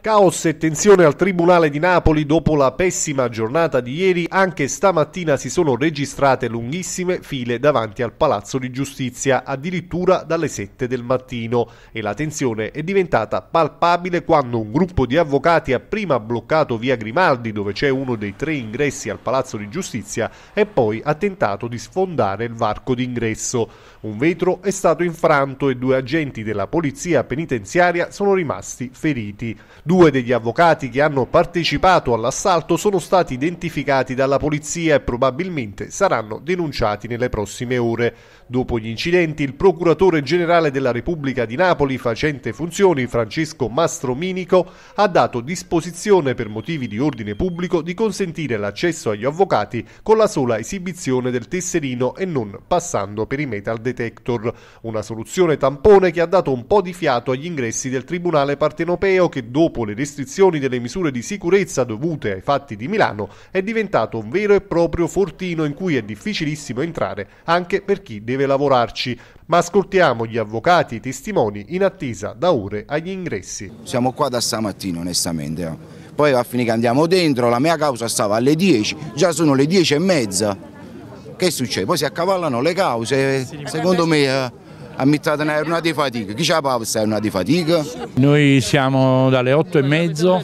Caos e tensione al Tribunale di Napoli dopo la pessima giornata di ieri, anche stamattina si sono registrate lunghissime file davanti al Palazzo di Giustizia, addirittura dalle 7 del mattino e la tensione è diventata palpabile quando un gruppo di avvocati ha prima bloccato via Grimaldi dove c'è uno dei tre ingressi al Palazzo di Giustizia e poi ha tentato di sfondare il varco d'ingresso. Un vetro è stato infranto e due agenti della polizia penitenziaria sono rimasti feriti. Due degli avvocati che hanno partecipato all'assalto sono stati identificati dalla polizia e probabilmente saranno denunciati nelle prossime ore. Dopo gli incidenti, il procuratore generale della Repubblica di Napoli, facente funzioni Francesco Mastrominico, ha dato disposizione per motivi di ordine pubblico di consentire l'accesso agli avvocati con la sola esibizione del tesserino e non passando per i metal detector, una soluzione tampone che ha dato un po' di fiato agli ingressi del del Tribunale Partenopeo che dopo le restrizioni delle misure di sicurezza dovute ai fatti di Milano è diventato un vero e proprio fortino in cui è difficilissimo entrare anche per chi deve lavorarci. Ma ascoltiamo gli avvocati e i testimoni in attesa da ore agli ingressi. Siamo qua da stamattina onestamente, eh. poi va a finire che andiamo dentro, la mia causa stava alle 10, già sono le 10 e mezza. Che succede? Poi si accavallano le cause, eh, secondo me... Eh a metà una di fatica, chi ce la può stare una di fatica? Noi siamo dalle otto e mezzo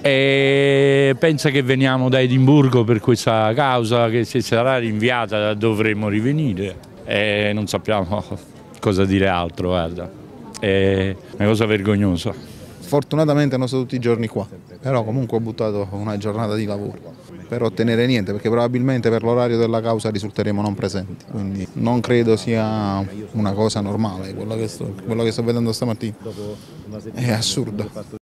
e pensa che veniamo da Edimburgo per questa causa che se sarà rinviata dovremo rivenire e non sappiamo cosa dire altro, guarda. è una cosa vergognosa. Fortunatamente non sono tutti i giorni qua, però comunque ho buttato una giornata di lavoro per ottenere niente perché probabilmente per l'orario della causa risulteremo non presenti, quindi non credo sia una cosa normale quello che sto, quello che sto vedendo stamattina, è assurdo.